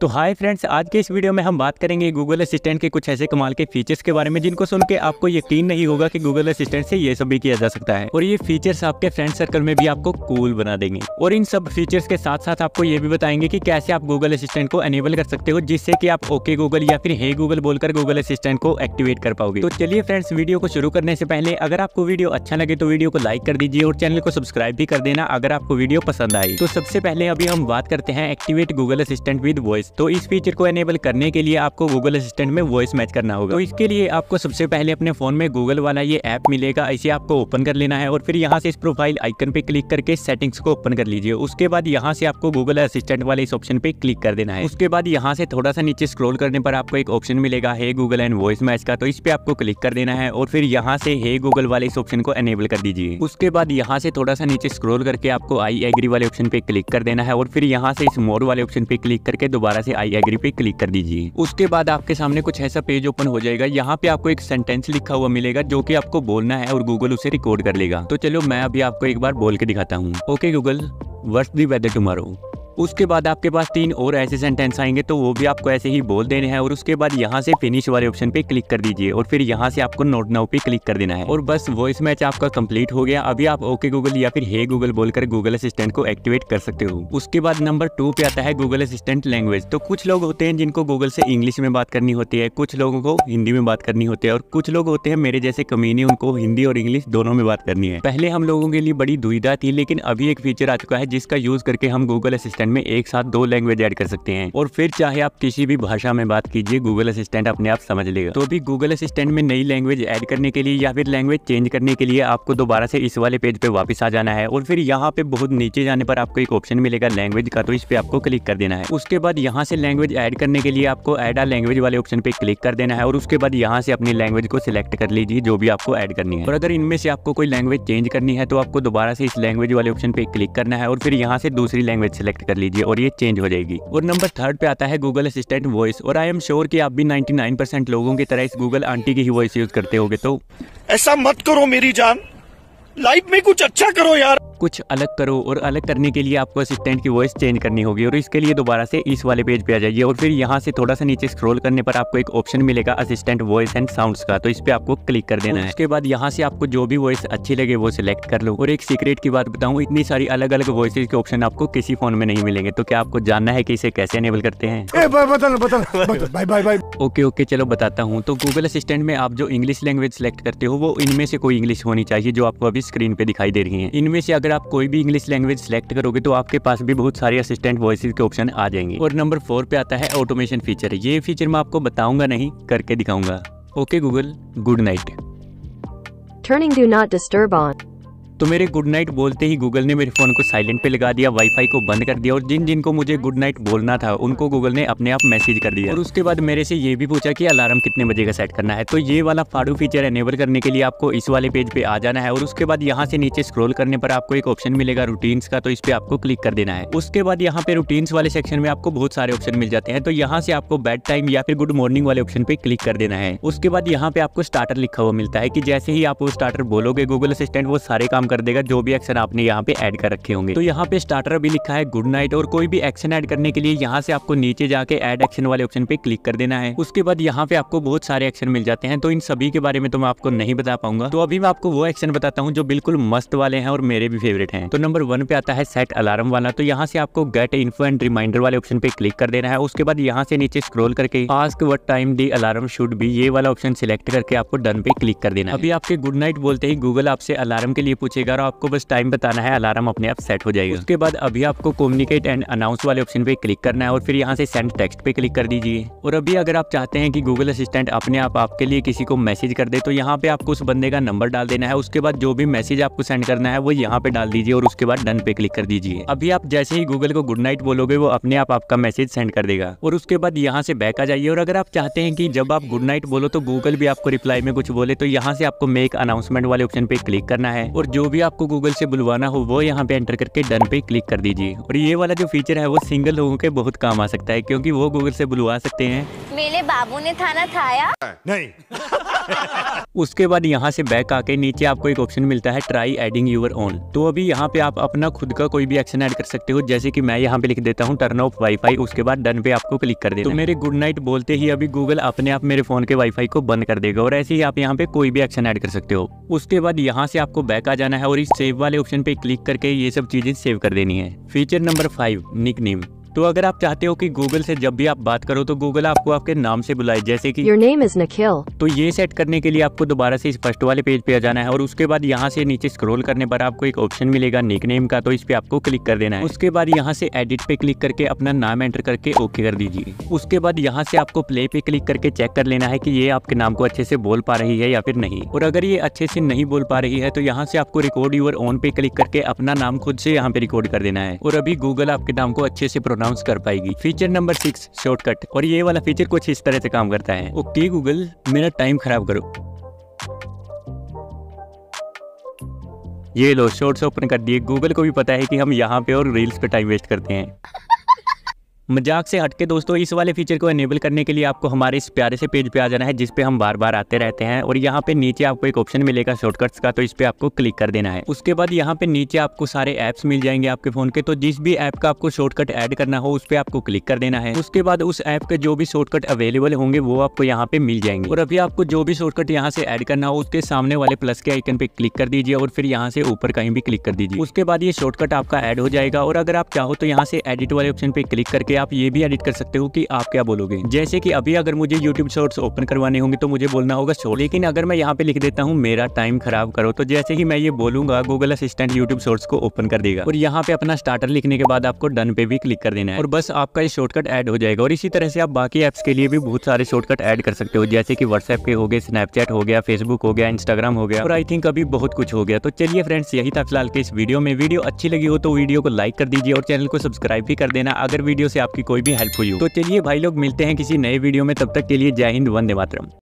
तो hi friends आज के इस वीडियो में हम बात करेंगे गूगल असिस्टेंट के कुछ ऐसे कमाल के फीचर्स के बारे में जिनको सुन के आपको यकीन नहीं होगा कि गूगल असिस्टेंट से ये सब भी किया जा सकता है और ये फीचर्स आपके फ्रेंड सर्कल में भी आपको कूल बना देंगे और इन सब फीचर्स के साथ साथ आपको ये भी बताएंगे की कैसे आप गूगल असिस्टेंट को एनेबल कर सकते हो जिससे की आप ओके गूगल या फिर हे गूगल बोलकर गूगल असिस्टेंट को एक्टिवेट कर पाओगे तो चलिए फ्रेंड्स वीडियो को शुरू करने से पहले अगर आपको वीडियो अच्छा लगे तो वीडियो को लाइक कर दीजिए और चैनल को सब्सक्राइब भी कर देना अगर आपको वीडियो पसंद आई तो सबसे पहले अभी हम बात करते हैं activate Google assistant with voice voice तो इस फीचर को एनेबल करने के लिए आपको गूगल असिस्टेंट में वॉइस मैच करना होगा तो इसके लिए आपको सबसे पहले अपने फोन में गूगल वाला ये ऐप मिलेगा इसे आपको ओपन कर लेना है और फिर यहाँ से इस प्रोफाइल आइकन पे क्लिक करके सेटिंग्स को ओपन कर लीजिए उसके बाद यहाँ से आपको गूगल असिस्टेंट वाले इस ऑप्शन पे क्लिक कर देना है उसके बाद यहाँ से थोड़ा सा नीचे स्क्रोल करने पर आपको एक ऑप्शन मिलेगा hey Google and voice match का तो इस पे आपको क्लिक कर देना है और फिर यहाँ से हे गूगल वाले इस ऑप्शन को एनेबल कर दीजिए उसके बाद यहाँ से थोड़ा सा नीचे स्क्रोल करके आपको आई एग्री वाले ऑप्शन पे क्लिक कर देना है और फिर यहाँ से इस मोर वाले ऑप्शन पे क्लिक करके दोबारा दोबारा से आई एग्री पे क्लिक कर दीजिए उसके बाद आपके सामने कुछ ऐसा पेज ओपन हो जाएगा यहाँ पे आपको एक सेंटेंस लिखा हुआ मिलेगा जो की आपको बोलना है और गूगल उसे रिकॉर्ड कर लेगा तो चलो मैं अभी आपको एक बार बोल के दिखाता हूँ ओके गूगल वर्ष दी वेदर टुमारो उसके बाद आपके पास तीन और ऐसे सेंटेंस आएंगे तो वो भी आपको ऐसे ही बोल देने हैं और उसके बाद यहाँ से फिनिश वाले ऑप्शन पे क्लिक कर दीजिए और फिर यहाँ से आपको नोट नाउ पे क्लिक कर देना है और बस वॉइस मैच आपका कंप्लीट हो गया अभी आप ओके गूगल या फिर हे गूगल बोलकर गूगल असिस्टेंट को एक्टिवेट कर सकते हो उसके बाद नंबर टू पे आता है गूगल असिस्टेंट लैंग्वेज तो कुछ लोग होते हैं जिनको गूगल से इंग्लिश में बात करनी होती है कुछ लोगों को हिंदी में बात करनी होती है और कुछ लोग होते हैं मेरे जैसे कमीनी उनको हिंदी और इंग्लिश दोनों में बात करनी है पहले हम लोगों के लिए बड़ी दुविधा थी लेकिन अभी एक फीचर आ चुका है जिसका यूज करके हम गूगल असिस्टेंट असिस्टेंट में एक साथ दो लैंग्वेज ऐड कर सकते हैं और फिर चाहे आप किसी भी भाषा में बात कीजिए गूगल असिस्टेंट अपने आप समझ लेगा तो अभी गूगल असिस्टेंट में नई लैंग्वेज ऐड करने के लिए या फिर लैंग्वेज चेंज करने के लिए आपको दोबारा से इस वाले पेज पे वापस आ जाना है और फिर यहाँ पे बहुत नीचे जाने पर आपको एक ऑप्शन मिलेगा लैंग्वेज का तो इस पे आपको क्लिक कर देना है उसके बाद यहाँ से लैंग्वेज ऐड करने के लिए आपको एड आ लैंग्वेज वाले ऑप्शन पे क्लिक कर देना है और उसके बाद यहाँ से अपनी लैंग्वेज को सिलेक्ट कर लीजिए जो भी आपको ऐड करनी है और अगर इनमें से आपको कोई लैंग्वेज चेंज करनी है तो आपको दोबारा से इस लैंग्वेज वाले ऑप्शन पे क्लिक करना है और फिर यहाँ से दूसरी लैंग्वेज सेलेक्ट कर लीजिए और ये चेंज हो जाएगी और नंबर थर्ड पे आता है गूगल असिस्टेंट वॉइस और आई एम श्योर की आप भी नाइन्टी लोगों की तरह इस गूगल आंटी की ही वॉइस यूज करते हो तो ऐसा मत करो मेरी जान लाइफ में कुछ अच्छा करो यार कुछ अलग करो और अलग करने के लिए आपको असिस्टेंट की वॉइस चेंज करनी होगी और इसके लिए दोबारा से इस वाले पेज पे आ जाइए और फिर यहाँ से थोड़ा सा नीचे स्क्रॉल करने पर आपको एक ऑप्शन मिलेगा असिस्टेंट वॉइस एंड साउंड्स का तो इस पर आपको क्लिक कर देना है उसके बाद यहाँ से आपको जो भी वॉइस अच्छी लगे वो सिलेक्ट कर लो और एक सीक्रेट की बात बताऊँ इतनी सारी अलग अलग वॉइस के ऑप्शन आपको किसी फोन में नहीं मिलेंगे तो क्या आपको जानना है कि इसे कैसे एनेबल करते हैं ओके ओके चलो बताता हूँ तो गूगल असिस्टेंट में आप जो इंग्लिश लैंग्वेज सेलेक्ट करते हो वो इनमें से कोई इंग्लिश होनी चाहिए जो आपको अभी स्क्रीन पे दिखाई दे रही है इनमें से अगर अगर आप कोई भी इंग्लिश लैंग्वेज सेलेक्ट करोगे तो आपके पास भी बहुत सारे असिस्टेंट वॉइस के ऑप्शन आ जाएंगे और नंबर फोर पे आता है ऑटोमेशन फीचर ये फीचर मैं आपको बताऊंगा नहीं करके दिखाऊंगा okay Google good night turning do not disturb on तो मेरे गुड नाइट बोलते ही गूगल ने मेरे फ़ोन को साइलेंट पे लगा दिया वाईफाई को बंद कर दिया और जिन जिनको मुझे गुड नाइट बोलना था उनको गूगल ने अपने आप मैसेज कर दिया और उसके बाद मेरे से ये भी पूछा कि अलार्म कितने बजे का सेट करना है तो ये वाला फाड़ू फीचर एनेबल करने के लिए आपको इस वाले पेज पे आ जाना है और उसके बाद यहाँ से नीचे स्क्रोल करने पर आपको एक ऑप्शन मिलेगा रूटीन्स का तो इस पर आपको क्लिक कर देना है उसके बाद यहाँ पे रूटीन्स वाले सेक्शन में आपको बहुत सारे ऑप्शन मिल जाते हैं तो यहाँ से आपको बेड टाइम या फिर गुड मॉर्निंग वाले ऑप्शन पे क्लिक कर देना है उसके बाद यहाँ पे आपको स्टार्टर लिखा हुआ मिलता है कि जैसे ही आप वो स्टार्टर बोलोगे गूगल असिस्टेंट वो सारे काम कर देगा जो भी एक्शन आपने यहाँ पे ऐड कर रखे होंगे तो यहाँ पे स्टार्टर भी लिखा है गुड नाइट और कोई भी एक्शन ऐड करने के लिए यहाँ से आपको नीचे जाके एड एक्शन वाले ऑप्शन पे क्लिक कर देना है उसके बाद यहाँ पे आपको बहुत सारे एक्शन मिल जाते हैं तो इन सभी के बारे में तो मैं आपको नहीं बता पाऊंगा तो अभी मैं आपको वो एक्शन बताता हूँ जो बिल्कुल मस्त वाले हैं और मेरे भी फेवरेट हैं तो नंबर वन पे आता है सेट अलार्म वाला तो यहाँ से आपको गेट इन्फो एंड रिमाइंडर वाले ऑप्शन पे क्लिक कर देना है उसके बाद यहाँ से नीचे स्क्रोल करके ask what time the alarm should भी ये वाला ऑप्शन सिलेक्ट करके आपको डन पे क्लिक कर देना है अभी आपके गुड नाइट बोलते ही गूगल आपसे अलार्म के लिए पूछे पहुंचेगा और आपको बस टाइम बताना है अलार्म अपने आप सेट हो जाएगा उसके बाद अभी आपको कम्युनिकेट एंड अनाउंस वाले ऑप्शन पे क्लिक करना है और फिर यहाँ से सेंड टेक्स्ट पे क्लिक कर दीजिए और अभी अगर आप चाहते हैं कि गूगल असिस्टेंट अपने आप आपके लिए किसी को मैसेज कर दे तो यहाँ पे आपको उस बंदे का नंबर डाल देना है उसके बाद जो भी मैसेज आपको सेंड करना है वो यहाँ पे डाल दीजिए और उसके बाद डन पे क्लिक कर दीजिए अभी आप जैसे ही गूगल को गुड नाइट बोलोगे वो अपने आप आपका मैसेज सेंड कर देगा और उसके बाद यहाँ से बैक आ जाइए और अगर आप चाहते हैं कि जब आप गुड नाइट बोलो तो गूगल भी आपको रिप्लाई में कुछ बोले तो यहाँ से आपको मेक अनाउंसमेंट वाले ऑप्शन पे क्लिक करना है और जो भी आपको गूगल से बुलवाना हो वो यहाँ पे एंटर करके डन पे क्लिक कर दीजिए और ये वाला जो फीचर है वो सिंगल लोगों के बहुत काम आ सकता है क्योंकि वो गूगल से बुलवा सकते हैं मेरे बाबू ने थाना थाया नहीं उसके बाद यहाँ से बैक आके नीचे आपको एक ऑप्शन मिलता है ट्राई एडिंग यूर ओन तो अभी यहाँ पे आप अपना खुद का कोई भी एक्शन ऐड कर सकते हो जैसे कि मैं यहाँ पे लिख देता हूँ टर्न ऑफ वाईफाई उसके बाद डन पे आपको क्लिक कर दे तो मेरे गुड नाइट बोलते ही अभी गूगल अपने आप मेरे फोन के वाईफाई को बंद कर देगा और ऐसे ही आप यहाँ पे कोई भी एक्शन ऐड कर सकते हो उसके बाद यहाँ से आपको बैक आ जाना है और इस सेव वाले ऑप्शन पे क्लिक करके ये सब चीजें सेव कर देनी है फीचर नंबर फाइव निक तो अगर आप चाहते हो कि गूगल से जब भी आप बात करो तो गूगल आपको आपके नाम से बुलाए जैसे कि योर नेम इज निखिल तो ये सेट करने के लिए आपको दोबारा से इस फर्स्ट वाले पेज पे आ जाना है और उसके बाद यहाँ से नीचे स्क्रॉल करने पर आपको एक ऑप्शन मिलेगा निक नेम का तो इस पे आपको क्लिक कर देना है उसके बाद यहाँ से एडिट पे क्लिक करके अपना नाम एंटर करके ओके कर दीजिए उसके बाद यहाँ से आपको प्ले पे क्लिक करके चेक कर लेना है की ये आपके नाम को अच्छे से बोल पा रही है या फिर नहीं और अगर ये अच्छे से नहीं बोल पा रही है तो यहाँ से आपको रिकॉर्ड यूर ऑन पे क्लिक करके अपना नाम खुद से यहाँ पे रिकॉर्ड कर देना है और अभी गूगल आपके नाम को अच्छे से प्रोनाउंस अनाउंस कर पाएगी फीचर नंबर सिक्स शॉर्टकट और ये वाला फीचर कुछ इस तरह से काम करता है ओके गूगल मेरा टाइम खराब करो ये लो शॉर्ट्स ओपन कर दिए गूगल को भी पता है कि हम यहाँ पे और रील्स पे टाइम वेस्ट करते हैं मजाक से हटके दोस्तों इस वाले फीचर को इनेबल करने के लिए आपको हमारे इस प्यारे से पेज पे आ जाना है जिस पे हम बार बार आते रहते हैं और यहाँ पे नीचे आपको एक ऑप्शन मिलेगा शॉर्टकट्स का तो इस पे आपको क्लिक कर देना है उसके बाद यहाँ पे नीचे आपको सारे ऐप्स मिल जाएंगे आपके फोन के तो जिस भी ऐप का आपको शॉर्टकट ऐड करना हो उस पर आपको क्लिक कर देना है उसके बाद उस ऐप के जो भी शॉर्टकट अवेलेबल होंगे वो आपको यहाँ पे मिल जाएंगे और अभी आपको जो भी शॉर्टकट यहाँ से एड करना हो उसके सामने वाले प्लस के आइकन पे क्लिक कर दीजिए और फिर यहाँ से ऊपर कहीं भी क्लिक कर दीजिए उसके बाद ये शॉर्टकट आपका एड हो जाएगा और अगर आप चाहो तो यहाँ से एडिट वाले ऑप्शन पे क्लिक करके आप ये भी एडिट कर सकते हो कि आप क्या बोलोगे जैसे कि अभी अगर मुझे यूट्यूब शॉर्ट्स ओपन करवाने होंगे तो मुझे बोलना होगा शॉर्ट लेकिन अगर मैं यहाँ पे लिख देता हूँ मेरा टाइम खराब करो तो जैसे ही मैं ये बोलूंगा गूगल असिस्टेंट यूट्यूब शॉर्ट्स को ओपन कर देगा और यहाँ पे अपना स्टार्टर लिखने के बाद आपको डन पे भी क्लिक कर देना है और बस आपका ये शॉर्टकट एड हो जाएगा और इसी तरह से आप बाकी ऐप्स के लिए भी बहुत सारे शॉर्टकट एड कर सकते हो जैसे कि व्हाट्सएप के हो गए स्नैपचैट हो गया फेसबुक हो गया इंस्टाग्राम हो गया और आई थिंक अभी बहुत कुछ हो गया तो चलिए फ्रेंड्स यही था फिलहाल के इस वीडियो में वीडियो अच्छी लगी हो तो वीडियो को लाइक कर दीजिए और चैनल को सब्सक्राइब भी कर देना अगर वीडियो से आप आपकी कोई भी हेल्प हुई हो तो चलिए भाई लोग मिलते हैं किसी नए वीडियो में तब तक के लिए जय हिंद वंदे मातरम